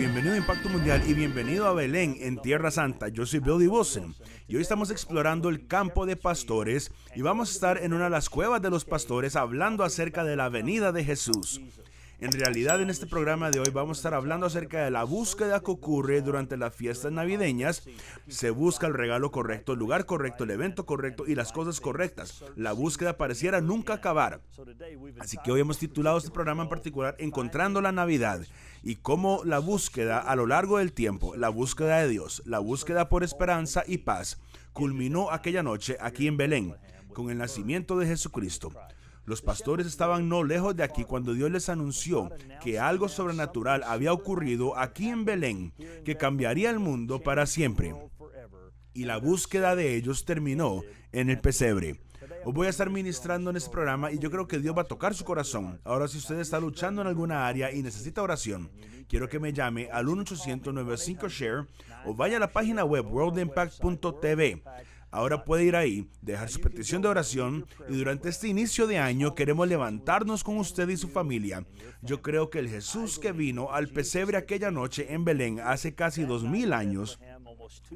bienvenido a Impacto Mundial y bienvenido a Belén en Tierra Santa. Yo soy Billy Wilson y hoy estamos explorando el campo de pastores y vamos a estar en una de las cuevas de los pastores hablando acerca de la venida de Jesús. En realidad, en este programa de hoy vamos a estar hablando acerca de la búsqueda que ocurre durante las fiestas navideñas. Se busca el regalo correcto, el lugar correcto, el evento correcto y las cosas correctas. La búsqueda pareciera nunca acabar. Así que hoy hemos titulado este programa en particular Encontrando la Navidad y cómo la búsqueda a lo largo del tiempo, la búsqueda de Dios, la búsqueda por esperanza y paz, culminó aquella noche aquí en Belén con el nacimiento de Jesucristo. Los pastores estaban no lejos de aquí cuando Dios les anunció que algo sobrenatural había ocurrido aquí en Belén, que cambiaría el mundo para siempre. Y la búsqueda de ellos terminó en el pesebre. Os voy a estar ministrando en este programa y yo creo que Dios va a tocar su corazón. Ahora, si usted está luchando en alguna área y necesita oración, quiero que me llame al 1 800 share o vaya a la página web worldimpact.tv. Ahora puede ir ahí, dejar su petición de oración y durante este inicio de año queremos levantarnos con usted y su familia. Yo creo que el Jesús que vino al pesebre aquella noche en Belén hace casi dos mil años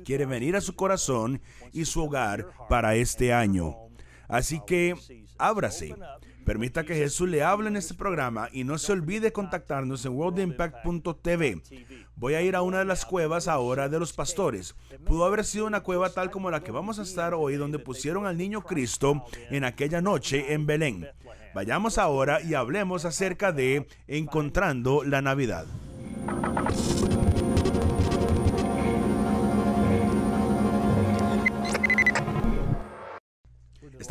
quiere venir a su corazón y su hogar para este año. Así que ábrase, Permita que Jesús le hable en este programa y no se olvide contactarnos en worldimpact.tv. Voy a ir a una de las cuevas ahora de los pastores. Pudo haber sido una cueva tal como la que vamos a estar hoy donde pusieron al niño Cristo en aquella noche en Belén. Vayamos ahora y hablemos acerca de encontrando la Navidad.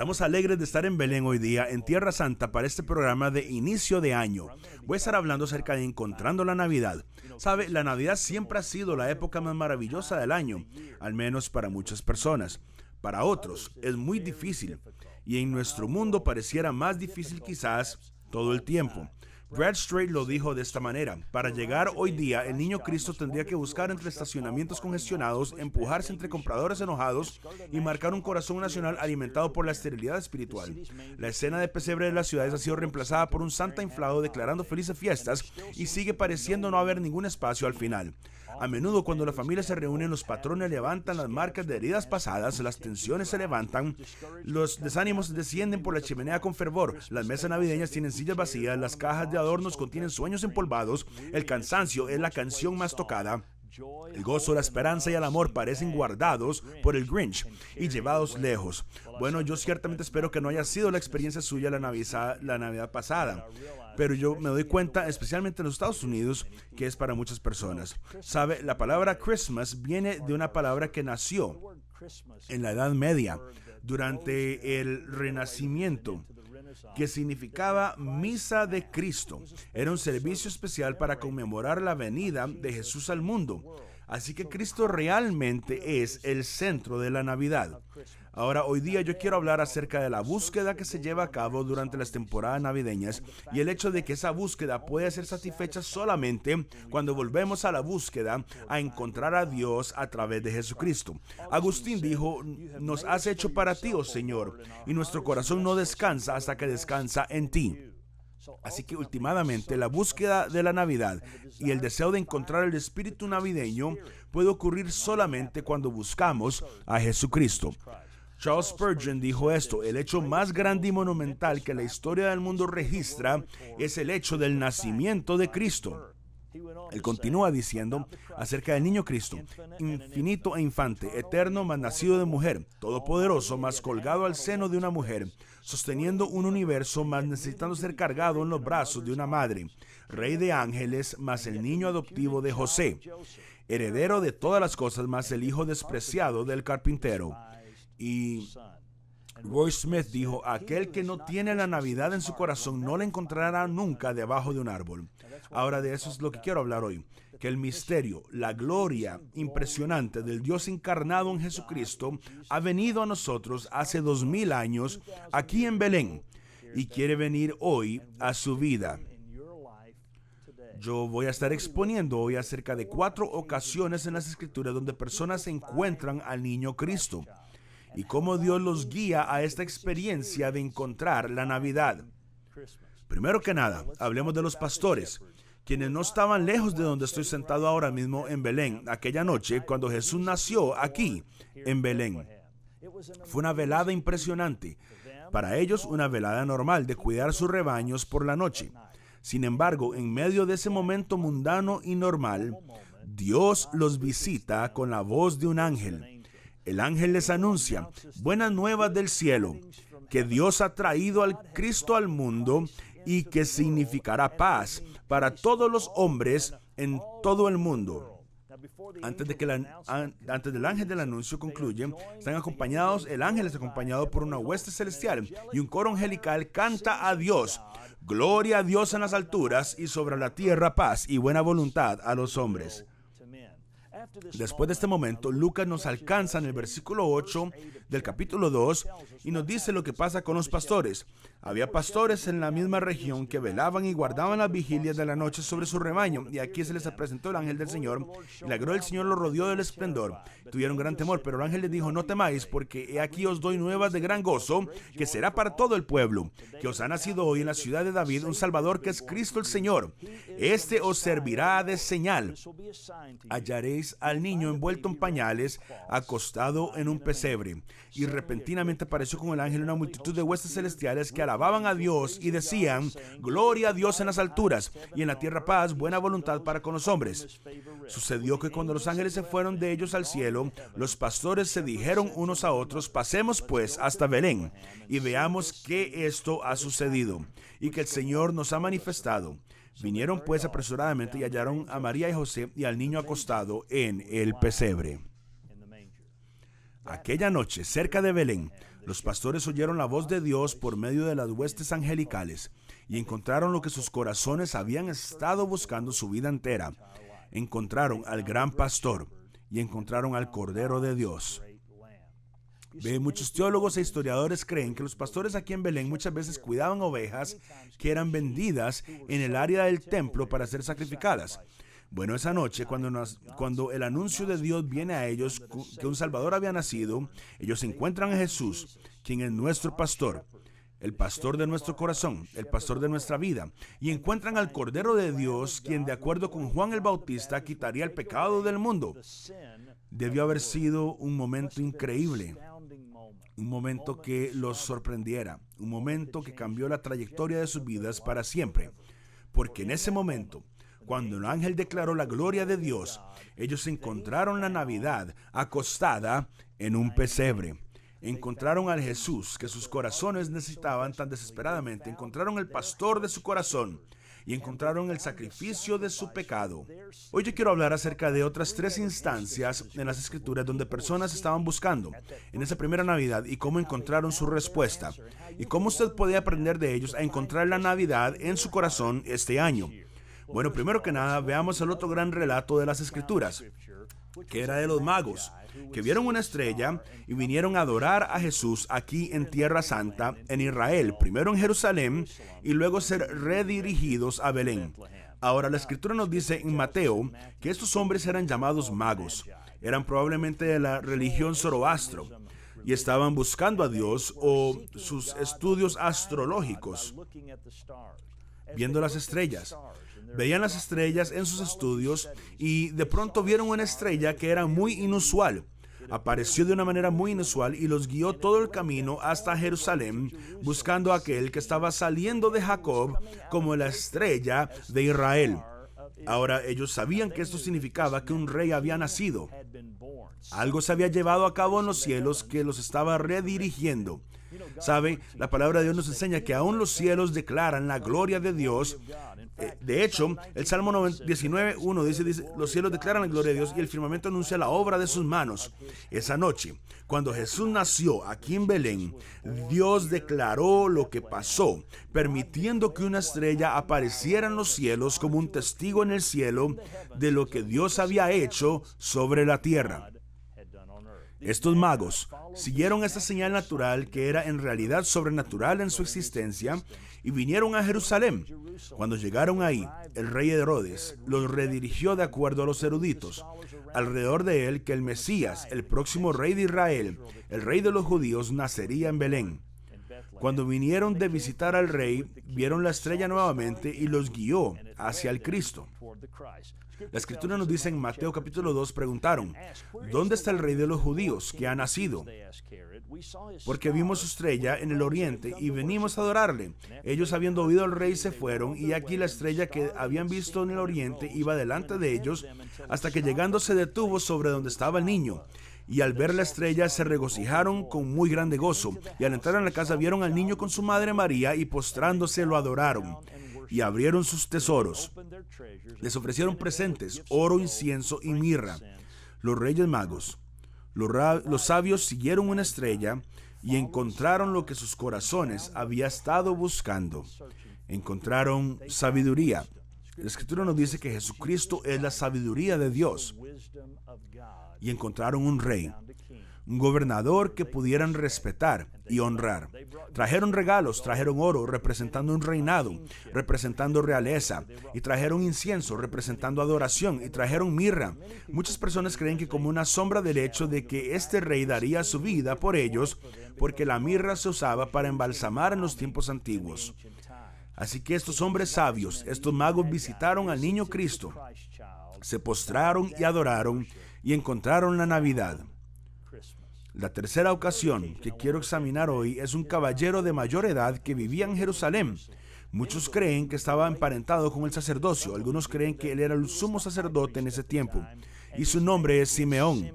Estamos alegres de estar en Belén hoy día, en Tierra Santa, para este programa de inicio de año. Voy a estar hablando acerca de encontrando la Navidad. Sabe, la Navidad siempre ha sido la época más maravillosa del año, al menos para muchas personas. Para otros es muy difícil y en nuestro mundo pareciera más difícil quizás todo el tiempo. Bradstreet lo dijo de esta manera. Para llegar hoy día, el niño Cristo tendría que buscar entre estacionamientos congestionados, empujarse entre compradores enojados y marcar un corazón nacional alimentado por la esterilidad espiritual. La escena de pesebre de las ciudades ha sido reemplazada por un santa inflado declarando felices fiestas y sigue pareciendo no haber ningún espacio al final. A menudo cuando la familia se reúne, los patrones levantan las marcas de heridas pasadas, las tensiones se levantan, los desánimos descienden por la chimenea con fervor, las mesas navideñas tienen sillas vacías, las cajas de adornos contienen sueños empolvados, el cansancio es la canción más tocada. El gozo, la esperanza y el amor parecen guardados por el Grinch y llevados lejos. Bueno, yo ciertamente espero que no haya sido la experiencia suya la Navidad, la Navidad pasada, pero yo me doy cuenta, especialmente en los Estados Unidos, que es para muchas personas. Sabe, la palabra Christmas viene de una palabra que nació en la Edad Media, durante el Renacimiento que significaba Misa de Cristo. Era un servicio especial para conmemorar la venida de Jesús al mundo. Así que Cristo realmente es el centro de la Navidad. Ahora, hoy día yo quiero hablar acerca de la búsqueda que se lleva a cabo durante las temporadas navideñas y el hecho de que esa búsqueda puede ser satisfecha solamente cuando volvemos a la búsqueda a encontrar a Dios a través de Jesucristo. Agustín dijo, nos has hecho para ti, oh Señor, y nuestro corazón no descansa hasta que descansa en ti. Así que últimamente la búsqueda de la Navidad y el deseo de encontrar el espíritu navideño puede ocurrir solamente cuando buscamos a Jesucristo. Charles Spurgeon dijo esto, el hecho más grande y monumental que la historia del mundo registra es el hecho del nacimiento de Cristo. Él continúa diciendo acerca del niño Cristo, infinito e infante, eterno más nacido de mujer, todopoderoso más colgado al seno de una mujer, sosteniendo un universo más necesitando ser cargado en los brazos de una madre, rey de ángeles más el niño adoptivo de José, heredero de todas las cosas más el hijo despreciado del carpintero y Roy Smith dijo, aquel que no tiene la Navidad en su corazón no la encontrará nunca debajo de un árbol. Ahora de eso es lo que quiero hablar hoy, que el misterio, la gloria impresionante del Dios encarnado en Jesucristo ha venido a nosotros hace dos mil años aquí en Belén y quiere venir hoy a su vida. Yo voy a estar exponiendo hoy acerca de cuatro ocasiones en las escrituras donde personas encuentran al niño Cristo y cómo Dios los guía a esta experiencia de encontrar la Navidad. Primero que nada, hablemos de los pastores, quienes no estaban lejos de donde estoy sentado ahora mismo en Belén, aquella noche cuando Jesús nació aquí, en Belén. Fue una velada impresionante, para ellos una velada normal de cuidar sus rebaños por la noche. Sin embargo, en medio de ese momento mundano y normal, Dios los visita con la voz de un ángel el ángel les anuncia buenas nuevas del cielo, que Dios ha traído al Cristo al mundo y que significará paz para todos los hombres en todo el mundo. Antes, de que antes del ángel del anuncio concluye, están acompañados, el ángel es acompañado por una hueste celestial y un coro angelical canta a Dios. Gloria a Dios en las alturas y sobre la tierra paz y buena voluntad a los hombres. Después de este momento, Lucas nos alcanza en el versículo 8 del capítulo 2 y nos dice lo que pasa con los pastores. Había pastores en la misma región que velaban y guardaban las vigilias de la noche sobre su rebaño, y aquí se les presentó el ángel del Señor. Y la gloria del Señor lo rodeó del esplendor. Tuvieron gran temor, pero el ángel les dijo, no temáis, porque aquí os doy nuevas de gran gozo, que será para todo el pueblo, que os ha nacido hoy en la ciudad de David un Salvador que es Cristo el Señor. Este os servirá de señal. Hallaréis al niño envuelto en pañales, acostado en un pesebre. Y repentinamente apareció con el ángel una multitud de huestes celestiales que la alababan a Dios y decían, Gloria a Dios en las alturas y en la tierra paz, buena voluntad para con los hombres. Sucedió que cuando los ángeles se fueron de ellos al cielo, los pastores se dijeron unos a otros, pasemos pues hasta Belén y veamos que esto ha sucedido y que el Señor nos ha manifestado. Vinieron pues apresuradamente y hallaron a María y José y al niño acostado en el pesebre. Aquella noche, cerca de Belén, los pastores oyeron la voz de Dios por medio de las huestes angelicales y encontraron lo que sus corazones habían estado buscando su vida entera. Encontraron al gran pastor y encontraron al Cordero de Dios. Ve, muchos teólogos e historiadores creen que los pastores aquí en Belén muchas veces cuidaban ovejas que eran vendidas en el área del templo para ser sacrificadas. Bueno, esa noche, cuando, cuando el anuncio de Dios viene a ellos, que un Salvador había nacido, ellos encuentran a Jesús, quien es nuestro pastor, el pastor de nuestro corazón, el pastor de nuestra vida, y encuentran al Cordero de Dios, quien de acuerdo con Juan el Bautista quitaría el pecado del mundo. Debió haber sido un momento increíble, un momento que los sorprendiera, un momento que cambió la trayectoria de sus vidas para siempre, porque en ese momento, cuando el ángel declaró la gloria de Dios, ellos encontraron la Navidad acostada en un pesebre. Encontraron al Jesús que sus corazones necesitaban tan desesperadamente. Encontraron el pastor de su corazón y encontraron el sacrificio de su pecado. Hoy yo quiero hablar acerca de otras tres instancias en las escrituras donde personas estaban buscando en esa primera Navidad y cómo encontraron su respuesta y cómo usted puede aprender de ellos a encontrar la Navidad en su corazón este año. Bueno, primero que nada, veamos el otro gran relato de las escrituras, que era de los magos, que vieron una estrella y vinieron a adorar a Jesús aquí en Tierra Santa, en Israel, primero en Jerusalén y luego ser redirigidos a Belén. Ahora la escritura nos dice en Mateo que estos hombres eran llamados magos, eran probablemente de la religión zoroastro y estaban buscando a Dios o sus estudios astrológicos, viendo las estrellas. Veían las estrellas en sus estudios y de pronto vieron una estrella que era muy inusual. Apareció de una manera muy inusual y los guió todo el camino hasta Jerusalén, buscando a aquel que estaba saliendo de Jacob como la estrella de Israel. Ahora ellos sabían que esto significaba que un rey había nacido. Algo se había llevado a cabo en los cielos que los estaba redirigiendo. ¿Sabe? La palabra de Dios nos enseña que aún los cielos declaran la gloria de Dios. Eh, de hecho, el Salmo 19, dice, los cielos declaran la gloria de Dios y el firmamento anuncia la obra de sus manos. Esa noche, cuando Jesús nació aquí en Belén, Dios declaró lo que pasó, permitiendo que una estrella apareciera en los cielos como un testigo en el cielo de lo que Dios había hecho sobre la tierra. Estos magos siguieron esa señal natural que era en realidad sobrenatural en su existencia y vinieron a Jerusalén. Cuando llegaron ahí, el rey Herodes los redirigió de acuerdo a los eruditos, alrededor de él que el Mesías, el próximo rey de Israel, el rey de los judíos, nacería en Belén. Cuando vinieron de visitar al rey, vieron la estrella nuevamente y los guió hacia el Cristo. La escritura nos dice en Mateo capítulo 2, preguntaron, ¿dónde está el rey de los judíos que ha nacido? Porque vimos su estrella en el oriente y venimos a adorarle. Ellos habiendo oído al rey se fueron y aquí la estrella que habían visto en el oriente iba delante de ellos hasta que llegando se detuvo sobre donde estaba el niño y al ver la estrella se regocijaron con muy grande gozo, y al entrar en la casa vieron al niño con su madre María y postrándose lo adoraron y abrieron sus tesoros. Les ofrecieron presentes, oro, incienso y mirra. Los reyes magos, los, sabios siguieron una estrella y encontraron lo que sus corazones había estado buscando. Encontraron sabiduría, la escritura nos dice que Jesucristo es la sabiduría de Dios. Y encontraron un rey, un gobernador que pudieran respetar y honrar. Trajeron regalos, trajeron oro representando un reinado, representando realeza, y trajeron incienso representando adoración, y trajeron mirra. Muchas personas creen que como una sombra del hecho de que este rey daría su vida por ellos, porque la mirra se usaba para embalsamar en los tiempos antiguos. Así que estos hombres sabios, estos magos visitaron al niño Cristo, se postraron y adoraron y encontraron la Navidad. La tercera ocasión que quiero examinar hoy es un caballero de mayor edad que vivía en Jerusalén. Muchos creen que estaba emparentado con el sacerdocio, algunos creen que él era el sumo sacerdote en ese tiempo, y su nombre es Simeón.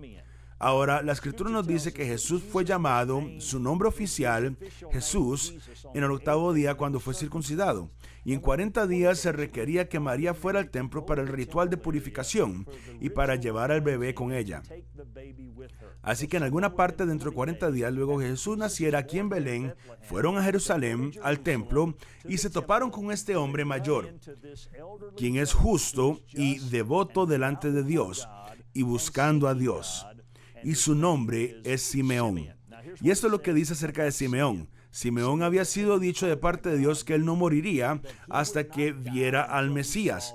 Ahora, la escritura nos dice que Jesús fue llamado, su nombre oficial, Jesús, en el octavo día cuando fue circuncidado. Y en 40 días se requería que María fuera al templo para el ritual de purificación y para llevar al bebé con ella. Así que en alguna parte dentro de 40 días, luego Jesús naciera aquí en Belén, fueron a Jerusalén, al templo, y se toparon con este hombre mayor, quien es justo y devoto delante de Dios y buscando a Dios y su nombre es Simeón. Y esto es lo que dice acerca de Simeón. Simeón había sido dicho de parte de Dios que él no moriría hasta que viera al Mesías.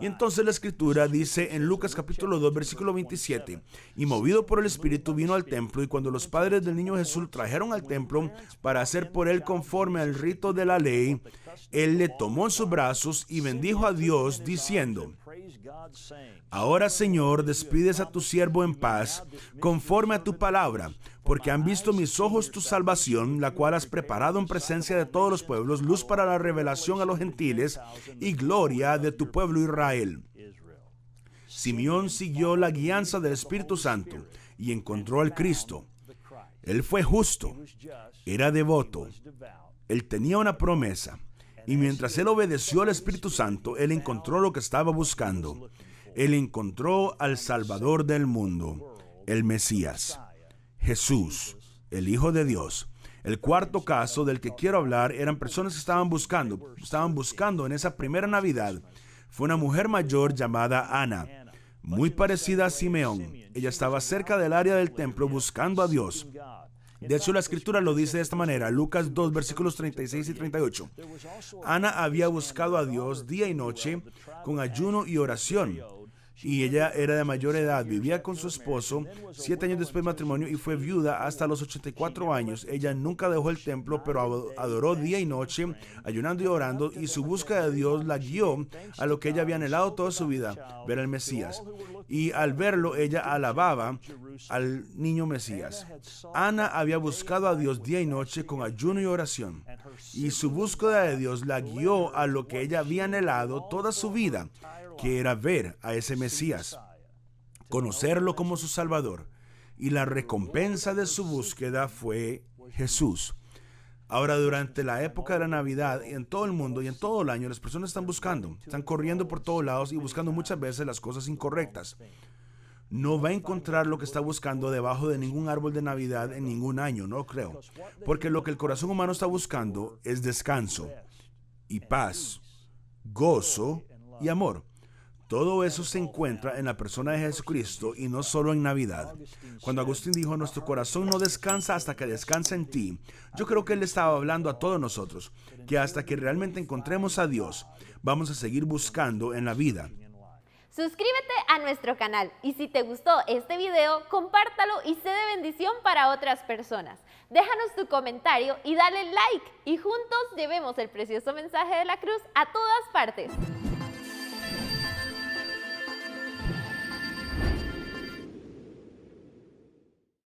Y entonces la escritura dice en Lucas capítulo 2 versículo 27, y movido por el Espíritu vino al templo y cuando los padres del niño Jesús trajeron al templo para hacer por él conforme al rito de la ley, él le tomó en sus brazos y bendijo a Dios diciendo, ahora Señor, despides a tu siervo en paz, conforme a tu palabra, porque han visto mis ojos tu salvación, la cual has preparado en presencia de todos los pueblos, luz para la revelación a los gentiles y gloria de tu pueblo Israel. Simeón siguió la guianza del Espíritu Santo y encontró al Cristo. Él fue justo, era devoto, él tenía una promesa, y mientras él obedeció al Espíritu Santo, él encontró lo que estaba buscando. Él encontró al Salvador del mundo, el Mesías. Jesús, el Hijo de Dios. El cuarto caso del que quiero hablar eran personas que estaban buscando, estaban buscando en esa primera Navidad. Fue una mujer mayor llamada Ana, muy parecida a Simeón. Ella estaba cerca del área del templo buscando a Dios. De hecho, la escritura lo dice de esta manera, Lucas 2, versículos 36 y 38. Ana había buscado a Dios día y noche con ayuno y oración y ella era de mayor edad, vivía con su esposo, siete años después del matrimonio y fue viuda hasta los 84 años. Ella nunca dejó el templo, pero adoró día y noche, ayunando y orando, y su búsqueda de Dios la guió a lo que ella había anhelado toda su vida, ver al Mesías y al verlo ella alababa al niño Mesías. Ana había buscado a Dios día y noche con ayuno y oración, y su búsqueda de Dios la guió a lo que ella había anhelado toda su vida, que era ver a ese Mesías, conocerlo como su Salvador, y la recompensa de su búsqueda fue Jesús. Ahora, durante la época de la Navidad, en todo el mundo y en todo el año, las personas están buscando, están corriendo por todos lados y buscando muchas veces las cosas incorrectas. No va a encontrar lo que está buscando debajo de ningún árbol de Navidad en ningún año, no creo. Porque lo que el corazón humano está buscando es descanso y paz, gozo y amor. Todo eso se encuentra en la persona de Jesucristo y no solo en Navidad. Cuando Agustín dijo, nuestro corazón no descansa hasta que descansa en ti, yo creo que él estaba hablando a todos nosotros, que hasta que realmente encontremos a Dios, vamos a seguir buscando en la vida. Suscríbete a nuestro canal y si te gustó este video, compártalo y sé de bendición para otras personas. Déjanos tu comentario y dale like y juntos llevemos el precioso mensaje de la cruz a todas partes.